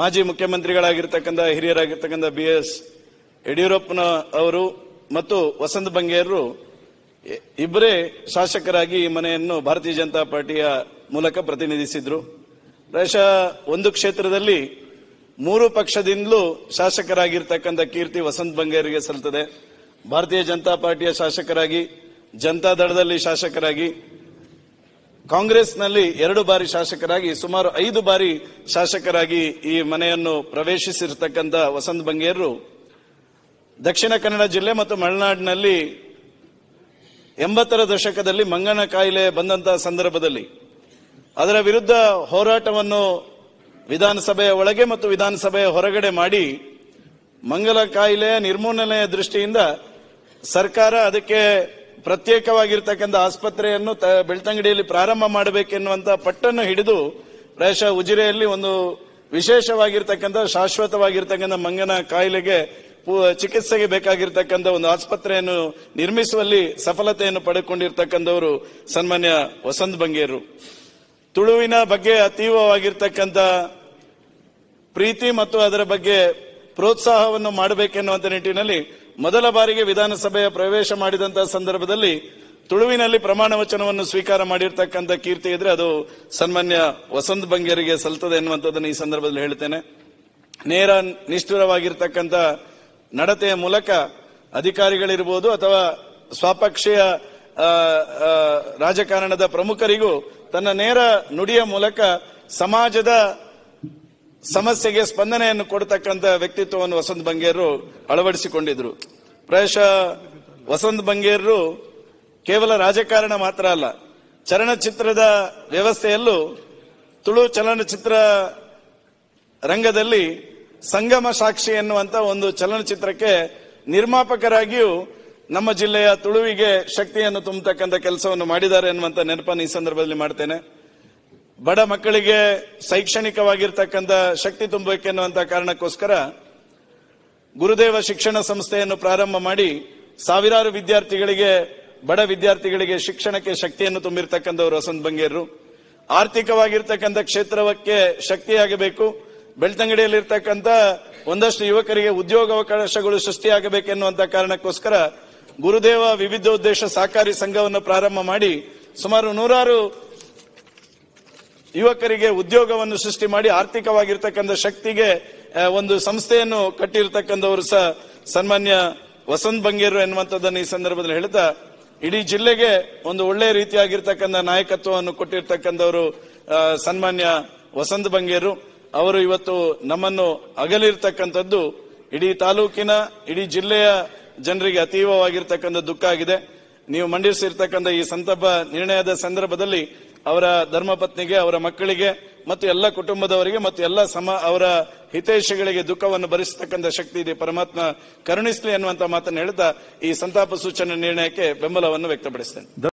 ಮಾಜಿ ಮುಖ್ಯಮಂತ್ರಿಗಳಾಗಿರ್ತಕ್ಕಂಥ ಹಿರಿಯರಾಗಿರ್ತಕ್ಕಂಥ B S ಯಡಿಯೂರಪ್ಪನ ಅವರು ಮತ್ತು ವಸಂತ ಬಂಗೇರರು ಇಬ್ಬರೇ ಶಾಸಕರಾಗಿ ಈ ಮನೆಯನ್ನು ಭಾರತೀಯ ಜನತಾ ಪಾರ್ಟಿಯ ಮೂಲಕ ಪ್ರತಿನಿಧಿಸಿದ್ರು ಬಹುಶಃ ಒಂದು ಕ್ಷೇತ್ರದಲ್ಲಿ ಮೂರು ಪಕ್ಷದಿಂದಲೂ ಶಾಸಕರಾಗಿರ್ತಕ್ಕಂಥ ಕೀರ್ತಿ ವಸಂತ್ ಬಂಗೇರಿಗೆ ಸಲ್ತದೆ ಭಾರತೀಯ ಜನತಾ ಪಾರ್ಟಿಯ ಶಾಸಕರಾಗಿ ಜನತಾದಳದಲ್ಲಿ ಶಾಸಕರಾಗಿ ಕಾಂಗ್ರೆಸ್ನಲ್ಲಿ ಎರಡು ಬಾರಿ ಶಾಸಕರಾಗಿ ಸುಮಾರು ಐದು ಬಾರಿ ಶಾಸಕರಾಗಿ ಈ ಮನೆಯನ್ನು ಪ್ರವೇಶಿಸಿರ್ತಕ್ಕಂಥ ವಸಂತ ಬಂಗೇರು ದಕ್ಷಿಣ ಕನ್ನಡ ಜಿಲ್ಲೆ ಮತ್ತು ಮಲೆನಾಡಿನಲ್ಲಿ ಎಂಬತ್ತರ ದಶಕದಲ್ಲಿ ಮಂಗನ ಕಾಯಿಲೆ ಬಂದಂತಹ ಸಂದರ್ಭದಲ್ಲಿ ಅದರ ವಿರುದ್ಧ ಹೋರಾಟವನ್ನು ವಿಧಾನಸಭೆಯ ಒಳಗೆ ಮತ್ತು ವಿಧಾನಸಭೆಯ ಹೊರಗಡೆ ಮಾಡಿ ಮಂಗಲ ಕಾಯಿಲೆಯ ನಿರ್ಮೂಲನೆಯ ದೃಷ್ಟಿಯಿಂದ ಸರ್ಕಾರ ಅದಕ್ಕೆ ಪ್ರತ್ಯೇಕವಾಗಿರ್ತಕ್ಕಂಥ ಆಸ್ಪತ್ರೆಯನ್ನು ಬೆಳ್ತಂಗಡಿಯಲ್ಲಿ ಪ್ರಾರಂಭ ಮಾಡಬೇಕೆನ್ನುವಂಥ ಪಟ್ಟನ್ನು ಹಿಡಿದು ಪ್ರಾಯಶಃ ಉಜಿರೆಯಲ್ಲಿ ಒಂದು ವಿಶೇಷವಾಗಿರ್ತಕ್ಕಂಥ ಶಾಶ್ವತವಾಗಿರ್ತಕ್ಕಂಥ ಮಂಗನ ಕಾಯಿಲೆಗೆ ಚಿಕಿತ್ಸೆಗೆ ಬೇಕಾಗಿರ್ತಕ್ಕಂಥ ಒಂದು ಆಸ್ಪತ್ರೆಯನ್ನು ನಿರ್ಮಿಸುವಲ್ಲಿ ಸಫಲತೆಯನ್ನು ಪಡೆದುಕೊಂಡಿರ್ತಕ್ಕಂಥವರು ಸನ್ಮಾನ್ಯ ವಸಂತ್ ಬಂಗೇರು ತುಳುವಿನ ಬಗ್ಗೆ ಅತೀವವಾಗಿರ್ತಕ್ಕಂಥ ಪ್ರೀತಿ ಮತ್ತು ಅದರ ಬಗ್ಗೆ ಪ್ರೋತ್ಸಾಹವನ್ನು ಮಾಡಬೇಕೆನ್ನುವಂಥ ನಿಟ್ಟಿನಲ್ಲಿ ಮೊದಲ ಬಾರಿಗೆ ವಿಧಾನಸಭೆಯ ಪ್ರವೇಶ ಮಾಡಿದಂತಹ ಸಂದರ್ಭದಲ್ಲಿ ತುಳುವಿನಲ್ಲಿ ಪ್ರಮಾಣ ವಚನವನ್ನು ಸ್ವೀಕಾರ ಮಾಡಿರ್ತಕ್ಕಂಥ ಕೀರ್ತಿ ಇದ್ರೆ ಅದು ಸನ್ಮಾನ್ಯ ವಸಂತ್ ಬಂಗೇರಿಗೆ ಸಲ್ತದೆ ಎನ್ನುವಂಥದ್ದನ್ನು ಈ ಸಂದರ್ಭದಲ್ಲಿ ಹೇಳ್ತೇನೆ ನೇರ ನಿಷ್ಠುರವಾಗಿರ್ತಕ್ಕಂಥ ನಡತೆಯ ಮೂಲಕ ಅಧಿಕಾರಿಗಳಿರ್ಬೋದು ಅಥವಾ ಸ್ವಪಕ್ಷೀಯ ರಾಜಕಾರಣದ ಪ್ರಮುಖರಿಗೂ ತನ್ನ ನೇರ ನುಡಿಯ ಮೂಲಕ ಸಮಾಜದ ಸಮಸ್ಯೆಗೆ ಸ್ಪಂದನೆಯನ್ನು ಕೊಡತಕ್ಕಂತ ವ್ಯಕ್ತಿತ್ವವನ್ನು ವಸಂತ ಬಂಗೇರು ಅಳವಡಿಸಿಕೊಂಡಿದ್ರು ಪ್ರಾಯಶಃ ವಸಂತ್ ಬಂಗೇರು ಕೇವಲ ರಾಜಕಾರಣ ಮಾತ್ರ ಅಲ್ಲ ಚಲನಚಿತ್ರದ ವ್ಯವಸ್ಥೆಯಲ್ಲೂ ತುಳು ಚಲನಚಿತ್ರ ರಂಗದಲ್ಲಿ ಸಂಗಮ ಸಾಕ್ಷಿ ಎನ್ನುವಂತ ಒಂದು ಚಲನಚಿತ್ರಕ್ಕೆ ನಿರ್ಮಾಪಕರಾಗಿಯೂ ನಮ್ಮ ಜಿಲ್ಲೆಯ ತುಳುವಿಗೆ ಶಕ್ತಿಯನ್ನು ತುಂಬತಕ್ಕಂಥ ಕೆಲಸವನ್ನು ಮಾಡಿದ್ದಾರೆ ಎನ್ನುವಂತ ನೆನಪನ್ನು ಈ ಸಂದರ್ಭದಲ್ಲಿ ಮಾಡ್ತೇನೆ ಬಡ ಮಕ್ಕಳಿಗೆ ಶೈಕ್ಷಣಿಕವಾಗಿರ್ತಕ್ಕಂಥ ಶಕ್ತಿ ತುಂಬಬೇಕು ಕಾರಣಕ್ಕೋಸ್ಕರ ಗುರುದೇವ ಶಿಕ್ಷಣ ಸಂಸ್ಥೆಯನ್ನು ಪ್ರಾರಂಭ ಮಾಡಿ ಸಾವಿರಾರು ವಿದ್ಯಾರ್ಥಿಗಳಿಗೆ ಬಡ ವಿದ್ಯಾರ್ಥಿಗಳಿಗೆ ಶಿಕ್ಷಣಕ್ಕೆ ಶಕ್ತಿಯನ್ನು ತುಂಬಿರ್ತಕ್ಕಂಥವ್ರು ವಸಂತ ಬಂಗಿಯರು ಆರ್ಥಿಕವಾಗಿರ್ತಕ್ಕಂಥ ಕ್ಷೇತ್ರಕ್ಕೆ ಶಕ್ತಿಯಾಗಬೇಕು ಬೆಳ್ತಂಗಡಿಯಲ್ಲಿರ್ತಕ್ಕಂಥ ಒಂದಷ್ಟು ಯುವಕರಿಗೆ ಉದ್ಯೋಗಾವಕಾಶಗಳು ಸೃಷ್ಟಿಯಾಗಬೇಕೆನ್ನುವಂತ ಕಾರಣಕ್ಕೋಸ್ಕರ ಗುರುದೇವ ವಿವಿಧ ಉದ್ದೇಶ ಸಹಕಾರಿ ಸಂಘವನ್ನು ಪ್ರಾರಂಭ ಮಾಡಿ ಸುಮಾರು ನೂರಾರು ಯುವಕರಿಗೆ ಉದ್ಯೋಗವನ್ನು ಸೃಷ್ಟಿ ಮಾಡಿ ಆರ್ಥಿಕವಾಗಿರ್ತಕ್ಕಂಥ ಶಕ್ತಿಗೆ ಒಂದು ಸಂಸ್ಥೆಯನ್ನು ಕಟ್ಟಿರ್ತಕ್ಕಂಥವರು ಸಹ ಸನ್ಮಾನ್ಯ ವಸಂತ್ ಬಂಗೇರು ಎನ್ನುವಂಥದ್ದನ್ನು ಈ ಸಂದರ್ಭದಲ್ಲಿ ಹೇಳ್ತಾ ಇಡೀ ಜಿಲ್ಲೆಗೆ ಒಂದು ಒಳ್ಳೆಯ ರೀತಿಯಾಗಿರ್ತಕ್ಕಂಥ ನಾಯಕತ್ವವನ್ನು ಕೊಟ್ಟಿರ್ತಕ್ಕಂಥವರು ಸನ್ಮಾನ್ಯ ವಸಂತ್ ಬಂಗೇರು ಅವರು ಇವತ್ತು ನಮ್ಮನ್ನು ಅಗಲಿರ್ತಕ್ಕಂಥದ್ದು ಇಡೀ ತಾಲೂಕಿನ ಇಡೀ ಜಿಲ್ಲೆಯ ಜನರಿಗೆ ಅತೀವವಾಗಿರ್ತಕ್ಕಂಥ ದುಃಖ ಆಗಿದೆ ನೀವು ಮಂಡಿಸಿರ್ತಕ್ಕಂಥ ಈ ಸಂತಾಪ ನಿರ್ಣಯದ ಸಂದರ್ಭದಲ್ಲಿ ಅವರ ಧರ್ಮಪತ್ನಿಗೆ ಅವರ ಮಕ್ಕಳಿಗೆ ಮತ್ತು ಎಲ್ಲ ಕುಟುಂಬದವರಿಗೆ ಮತ್ತು ಎಲ್ಲ ಸಮ ಅವರ ಹಿತೈಷಿಗಳಿಗೆ ದುಃಖವನ್ನು ಭರಿಸತಕ್ಕಂಥ ಶಕ್ತಿ ಇದೆ ಪರಮಾತ್ಮ ಕರುಣಿಸ್ಲಿ ಅನ್ನುವಂತ ಮಾತನ್ನು ಹೇಳ್ತಾ ಈ ಸಂತಾಪ ಸೂಚನೆ ನಿರ್ಣಯಕ್ಕೆ ಬೆಂಬಲವನ್ನು ವ್ಯಕ್ತಪಡಿಸ್ತೇನೆ